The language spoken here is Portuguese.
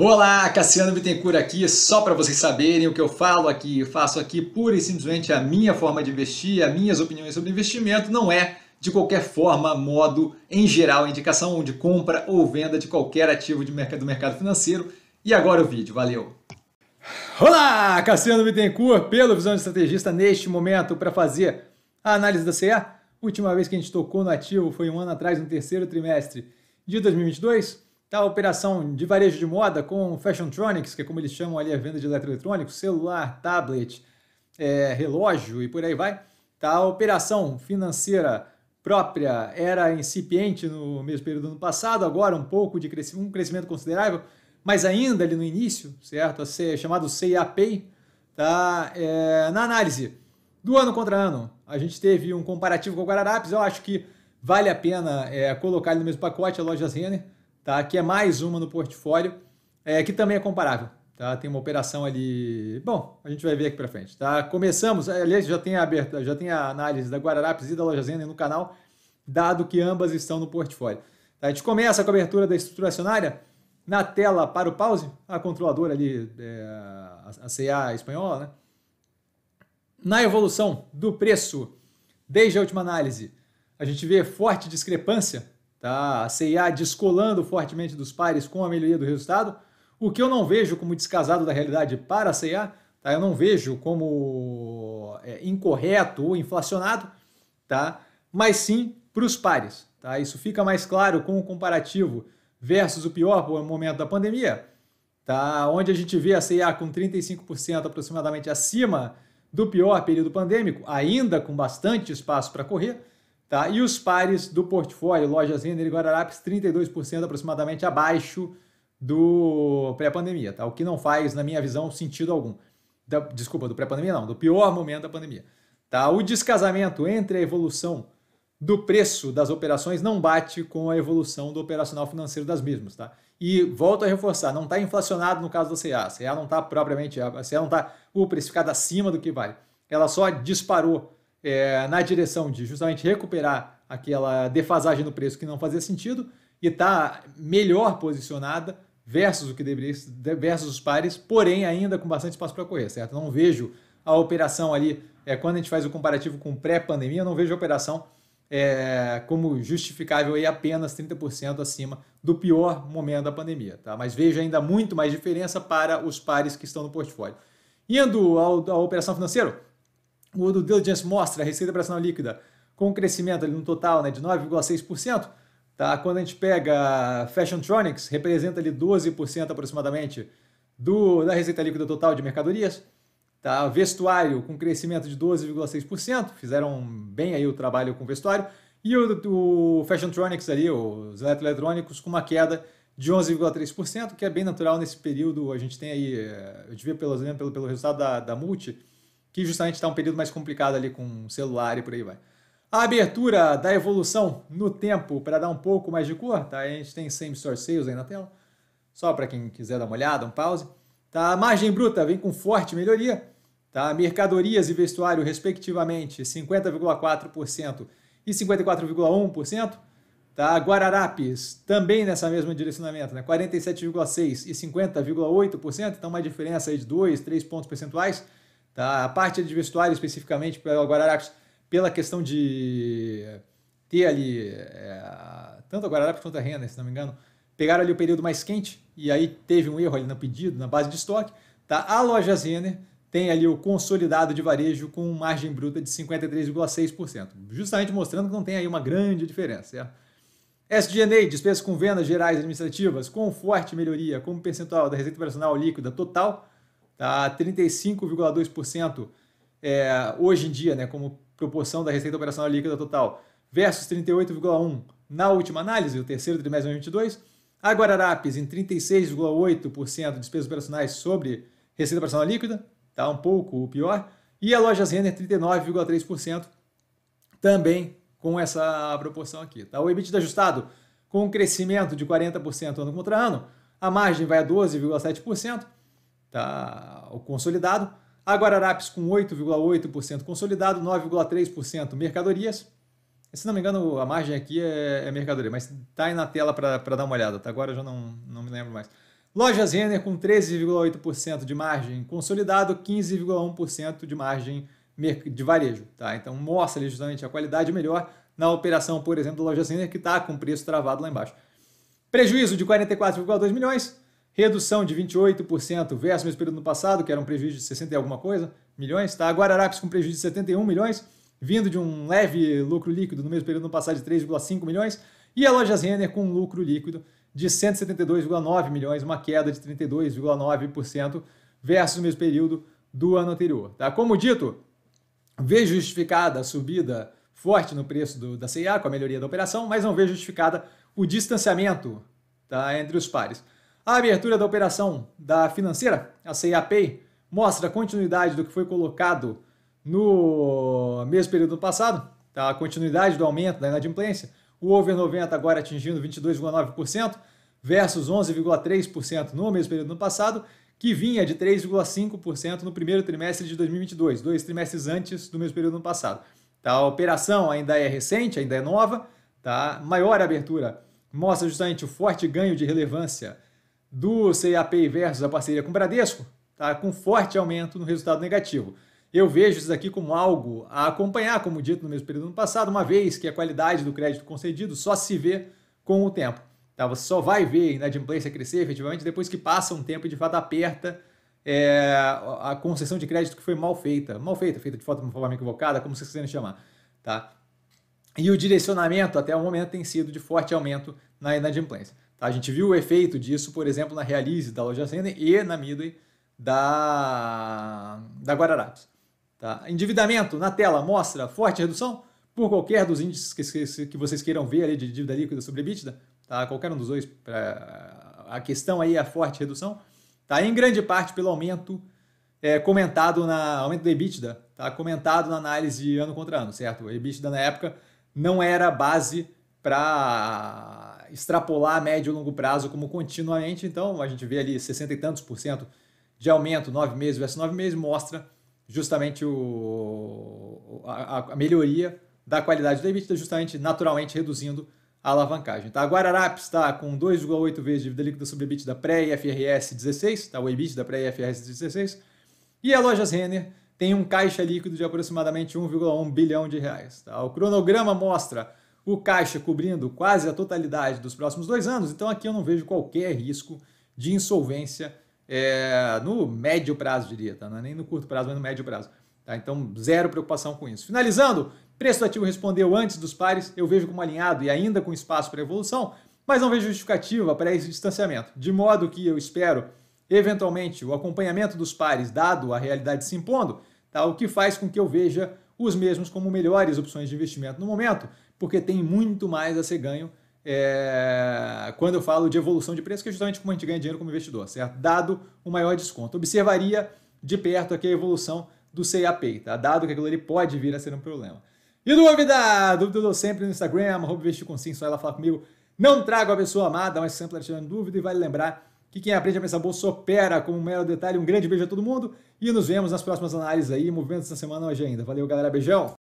Olá, Cassiano Bittencourt aqui, só para vocês saberem o que eu falo aqui, eu faço aqui pura e simplesmente a minha forma de investir, as minhas opiniões sobre investimento, não é de qualquer forma, modo, em geral, indicação de compra ou venda de qualquer ativo de mercado, do mercado financeiro. E agora o vídeo, valeu! Olá, Cassiano Bittencourt, pelo Visão de Estrategista, neste momento para fazer a análise da CEA. Última vez que a gente tocou no ativo foi um ano atrás, no terceiro trimestre de 2022. Tá a operação de varejo de moda com Fashiontronics, que é como eles chamam ali a venda de eletroeletrônicos, celular, tablet, é, relógio e por aí vai. Tá a operação financeira própria era incipiente no mesmo período do ano passado, agora um pouco de crescimento, um crescimento considerável, mas ainda ali no início, certo? A ser chamado pay tá? É, na análise do ano contra ano, a gente teve um comparativo com o Guararapes, eu acho que vale a pena é, colocar ele no mesmo pacote, a loja Renner, tá? Que é mais uma no portfólio, é, que também é comparável, tá? Tem uma operação ali, bom, a gente vai ver aqui para frente, tá? Começamos, aliás, já tem a aberta, já tem a análise da Guararapes e da Loja Zena no canal, dado que ambas estão no portfólio. Tá? A gente começa a cobertura da estrutura acionária na tela para o pause, a controladora ali, é, a CA espanhola, né? Na evolução do preço, desde a última análise, a gente vê forte discrepância tá? A CIA descolando fortemente dos pares com a melhoria do resultado, o que eu não vejo como descasado da realidade para a CIA, tá? Eu não vejo como é, incorreto ou inflacionado, tá? Mas sim para os pares, tá? Isso fica mais claro com o comparativo versus o pior momento da pandemia, tá? Onde a gente vê a CIA com 35% aproximadamente acima do pior período pandêmico, ainda com bastante espaço para correr, Tá? E os pares do portfólio, lojas Renner e Guararapes, 32% aproximadamente abaixo do pré-pandemia, tá? o que não faz, na minha visão, sentido algum. Da, desculpa, do pré-pandemia não, do pior momento da pandemia. Tá? O descasamento entre a evolução do preço das operações não bate com a evolução do operacional financeiro das mesmas. Tá? E volto a reforçar, não está inflacionado no caso da CEA. A CEA não está propriamente, a CEA não está uh, precificada acima do que vale. Ela só disparou é, na direção de justamente recuperar aquela defasagem no preço que não fazia sentido e está melhor posicionada versus o que deveria, versus os pares, porém ainda com bastante espaço para correr, certo? Não vejo a operação ali, é, quando a gente faz o comparativo com pré-pandemia, não vejo a operação é, como justificável aí apenas 30% acima do pior momento da pandemia, tá? Mas vejo ainda muito mais diferença para os pares que estão no portfólio. Indo ao, à operação financeira, o do Diligence mostra a receita operacional líquida com um crescimento ali no total né, de 9,6%. Tá? Quando a gente pega Fashion Tronics, representa ali 12% aproximadamente do, da receita líquida total de mercadorias. Tá? Vestuário com crescimento de 12,6%, fizeram bem aí o trabalho com vestuário. E o, o Fashion Tronics ali, os eletrônicos, com uma queda de 11,3%, que é bem natural nesse período. A gente tem aí, eu eh, vi pelo, pelo, pelo resultado da, da Multi, que justamente está um período mais complicado ali com celular e por aí vai. A abertura da evolução no tempo, para dar um pouco mais de cor, tá? A gente tem same-store sales aí na tela, só para quem quiser dar uma olhada, um pause. Tá? A margem bruta vem com forte melhoria, tá? Mercadorias e vestuário, respectivamente, 50,4% e 54,1%. Tá? Guararapes, também nessa mesma direcionamento, né? 47,6% e 50,8%, então uma diferença aí de 2, 3 pontos percentuais. Tá? A parte de vestuário, especificamente, para o Guararapes, pela questão de ter ali, é, tanto o Guararapes quanto a Renda, se não me engano, pegaram ali o período mais quente e aí teve um erro ali no pedido, na base de estoque. Tá? A loja Zener tem ali o consolidado de varejo com margem bruta de 53,6%, justamente mostrando que não tem aí uma grande diferença. Certo? SG&A, despesas com vendas gerais administrativas, com forte melhoria como percentual da receita operacional líquida total, tá? 35,2% é, hoje em dia, né, como proporção da receita operacional líquida total, versus 38,1% na última análise, o terceiro trimestre de 2022. A Guararapes em 36,8% de despesas operacionais sobre receita operacional líquida, tá um pouco pior. E a Lojas Renner 39,3%, também com essa proporção aqui. Tá? O EBITDA ajustado com um crescimento de 40% ano contra ano, a margem vai a 12,7%, tá o consolidado. A Guararapes com 8,8% consolidado, 9,3% mercadorias. Se não me engano, a margem aqui é, é mercadoria, mas tá aí na tela para dar uma olhada. Tá? Agora eu já não, não me lembro mais. Lojas Renner com 13,8% de margem consolidado, 15,1% de margem de varejo. Tá? Então mostra ali justamente a qualidade melhor na operação, por exemplo, da Lojas Renner, que está com preço travado lá embaixo. Prejuízo de 44,2 milhões, Redução de 28% versus o mesmo período no passado, que era um prejuízo de 60 e alguma coisa milhões. Tá? A Guararapes com prejuízo de 71 milhões, vindo de um leve lucro líquido no mesmo período no passado de 3,5 milhões. E a Lojas Renner com um lucro líquido de 172,9 milhões, uma queda de 32,9% versus o mesmo período do ano anterior. Tá? Como dito, vejo justificada a subida forte no preço do, da CIA com a melhoria da operação, mas não vejo justificada o distanciamento tá, entre os pares. A abertura da operação da financeira, a Pay, mostra a continuidade do que foi colocado no mesmo período do passado, tá? a continuidade do aumento da inadimplência, o over 90 agora atingindo 22,9% versus 11,3% no mesmo período do passado, que vinha de 3,5% no primeiro trimestre de 2022, dois trimestres antes do mesmo período do passado. Tá? A operação ainda é recente, ainda é nova, tá? maior abertura mostra justamente o forte ganho de relevância do CAPI versus a parceria com o Bradesco, tá, com forte aumento no resultado negativo. Eu vejo isso aqui como algo a acompanhar, como dito no mesmo período do ano passado, uma vez que a qualidade do crédito concedido só se vê com o tempo. Tá? Você só vai ver a inadimplência crescer efetivamente depois que passa um tempo e de fato aperta é, a concessão de crédito que foi mal feita. Mal feita, feita de forma, forma equivocada, como vocês quiserem chamar. Tá? E o direcionamento até o momento tem sido de forte aumento na inadimplência. Tá? A gente viu o efeito disso, por exemplo, na Realize da loja Sender e na Midway da, da Guararapes. Tá? Endividamento na tela mostra forte redução por qualquer dos índices que, que vocês queiram ver ali de dívida líquida sobre EBITDA, tá? qualquer um dos dois, pra, a questão aí é a forte redução, tá? em grande parte pelo aumento é, comentado na aumento do EBITDA, tá? comentado na análise ano contra ano, certo? O EBITDA na época não era base para extrapolar a médio e longo prazo como continuamente. Então, a gente vê ali 60 e tantos por cento de aumento, nove meses versus nove meses, mostra justamente o, a, a melhoria da qualidade do EBITDA, justamente naturalmente reduzindo a alavancagem. Tá? A Guararapes está com 2,8 vezes dívida líquida sobre EBITDA pré-IFRS 16, tá? o EBITDA pré-IFRS 16, e a Lojas Renner tem um caixa líquido de aproximadamente 1,1 bilhão de reais. Tá? O cronograma mostra o caixa cobrindo quase a totalidade dos próximos dois anos, então aqui eu não vejo qualquer risco de insolvência é, no médio prazo, diria, tá? não é nem no curto prazo, mas no médio prazo. Tá? Então, zero preocupação com isso. Finalizando, preço do ativo respondeu antes dos pares, eu vejo como alinhado e ainda com espaço para evolução, mas não vejo justificativa para esse distanciamento, de modo que eu espero, eventualmente, o acompanhamento dos pares, dado a realidade se impondo, tá? o que faz com que eu veja os mesmos como melhores opções de investimento no momento, porque tem muito mais a ser ganho é, quando eu falo de evolução de preço, que é justamente como a gente ganha dinheiro como investidor, certo? Dado o maior desconto. Observaria de perto aqui a evolução do CAP, tá? Dado que aquilo ali pode vir a ser um problema. E dúvida? Dúvida eu dou sempre no Instagram, arroba investir com sim, só ela fala comigo. Não trago a pessoa amada, mas sempre ela tirando dúvida e vale lembrar que quem aprende a pensar bolsa opera como um mero detalhe. Um grande beijo a todo mundo e nos vemos nas próximas análises aí, movimentos da semana hoje ainda. Valeu, galera. Beijão!